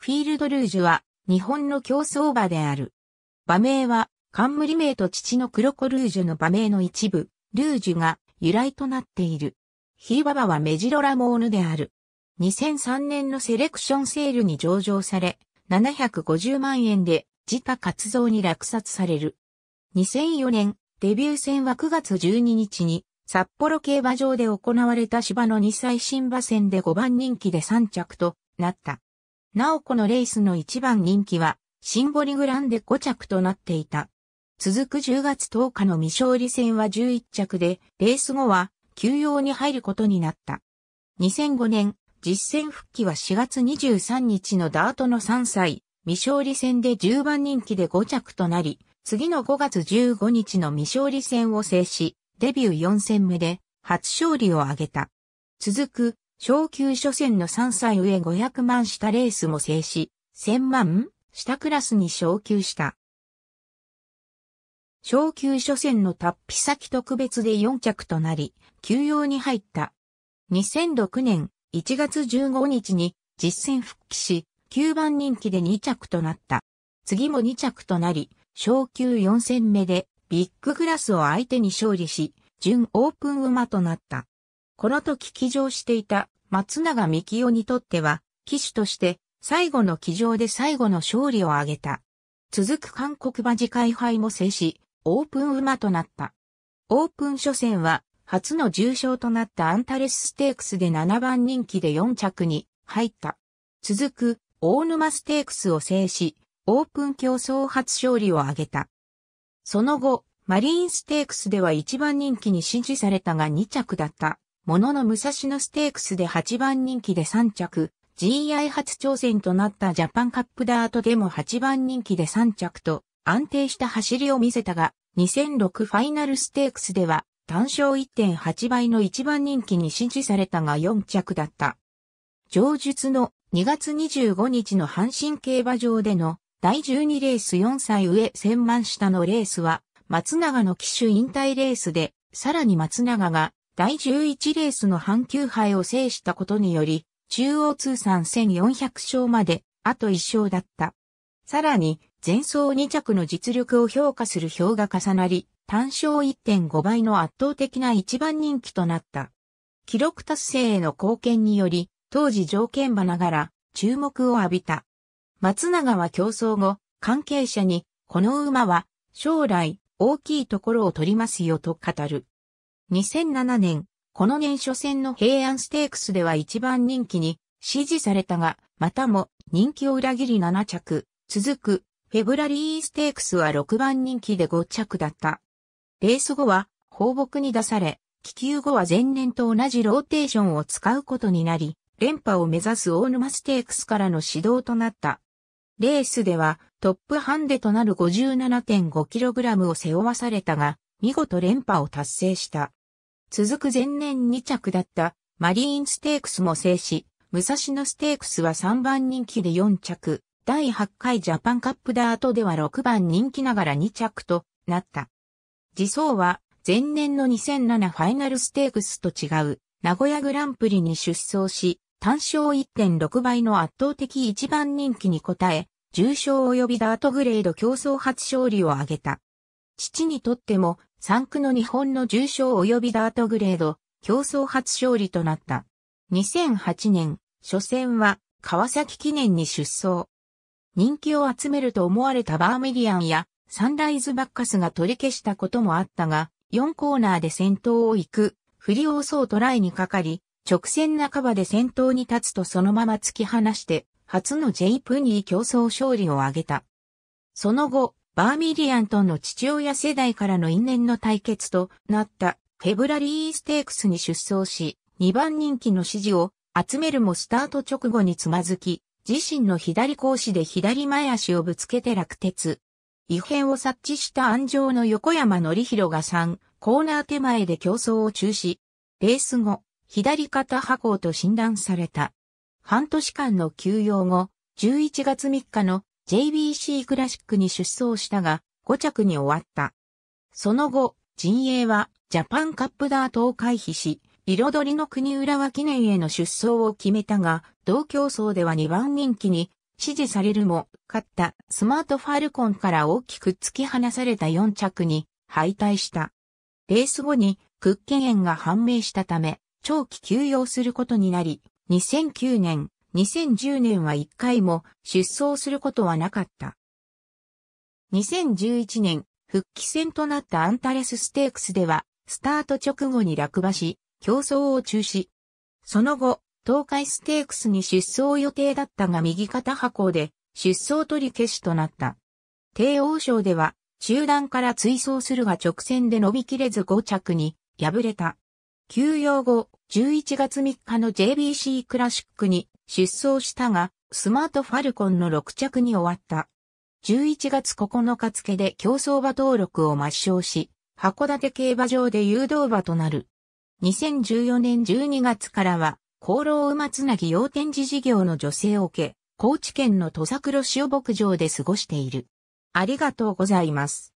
フィールドルージュは日本の競争馬である。馬名は冠名と父のクロコルージュの馬名の一部、ルージュが由来となっている。ヒーババはメジロラモーヌである。2003年のセレクションセールに上場され、750万円で自他活動に落札される。2004年、デビュー戦は9月12日に札幌競馬場で行われた芝の2歳新馬戦で5番人気で3着となった。なおこのレースの一番人気は、シンボリグランで5着となっていた。続く10月10日の未勝利戦は11着で、レース後は休養に入ることになった。2005年、実戦復帰は4月23日のダートの3歳、未勝利戦で10番人気で5着となり、次の5月15日の未勝利戦を制し、デビュー4戦目で初勝利を挙げた。続く昇級初戦の3歳上500万下レースも制し、1000万下クラスに昇級した。昇級初戦の達筆先特別で4着となり、休養に入った。2006年1月15日に実戦復帰し、9番人気で2着となった。次も2着となり、昇級4戦目でビッグクラスを相手に勝利し、準オープン馬となった。この時騎乗していた松永幹夫にとっては、騎手として最後の騎乗で最後の勝利を挙げた。続く韓国馬自会杯も制し、オープン馬となった。オープン初戦は、初の重賞となったアンタレスステークスで7番人気で4着に入った。続く、大沼ステークスを制し、オープン競争初勝利を挙げた。その後、マリーンステークスでは1番人気に支持されたが2着だった。ものの武蔵野ステークスで8番人気で3着、GI 初挑戦となったジャパンカップダートでも8番人気で3着と安定した走りを見せたが、2006ファイナルステークスでは単勝1.8倍の1番人気に支持されたが4着だった。上述の2月25日の阪神競馬場での第12レース4歳上1000万下のレースは松永の騎手引退レースで、さらに松永が第11レースの阪急杯を制したことにより、中央通算1400勝まで、あと1勝だった。さらに、前走2着の実力を評価する票が重なり、単勝1.5倍の圧倒的な一番人気となった。記録達成への貢献により、当時条件馬ながら、注目を浴びた。松永は競争後、関係者に、この馬は、将来、大きいところを取りますよと語る。2007年、この年初戦の平安ステークスでは一番人気に支持されたが、またも人気を裏切り7着、続くフェブラリーステークスは6番人気で5着だった。レース後は放牧に出され、気球後は前年と同じローテーションを使うことになり、連覇を目指す大沼ステークスからの指導となった。レースではトップハンデとなる 57.5kg を背負わされたが、見事連覇を達成した。続く前年2着だったマリーンステークスも制し、武蔵野ステークスは3番人気で4着、第8回ジャパンカップダートでは6番人気ながら2着となった。次走は前年の2007ファイナルステークスと違う名古屋グランプリに出走し、単勝1.6倍の圧倒的1番人気に応え、重賞及びダートグレード競争初勝利を挙げた。父にとっても三区の日本の重賞及びダートグレード、競争初勝利となった。2008年、初戦は川崎記念に出走。人気を集めると思われたバーミリアンやサンライズバッカスが取り消したこともあったが、4コーナーで先頭を行く、振りをそうトライにかかり、直線半ばで先頭に立つとそのまま突き放して、初の J プニー競争勝利を挙げた。その後、バーミリアンとの父親世代からの因縁の対決となったフェブラリーステークスに出走し、2番人気の支持を集めるもスタート直後につまずき、自身の左格子で左前足をぶつけて落鉄。異変を察知した安城の横山則弘が3、コーナー手前で競争を中止。レース後、左肩破行と診断された。半年間の休養後、11月3日の JBC クラシックに出走したが、5着に終わった。その後、陣営はジャパンカップダートを回避し、彩りの国浦和記念への出走を決めたが、同競争では2番人気に支持されるも、勝ったスマートファルコンから大きく突き放された4着に敗退した。レース後にクッケンが判明したため、長期休養することになり、2009年2010年は1回も出走することはなかった。2011年、復帰戦となったアンタレスステークスでは、スタート直後に落馬し、競争を中止。その後、東海ステークスに出走予定だったが右肩破行で出走取り消しとなった。帝王賞では中段から追走するが直線で伸びきれず5着に敗れた。休養後11月3日の JBC クラシックに出走したが、スマートファルコンの6着に終わった。11月9日付で競争馬登録を抹消し、函館競馬場で誘導馬となる。2014年12月からは、功労馬つなぎ要展寺事業の女性を受け、高知県の土佐黒潮牧場で過ごしている。ありがとうございます。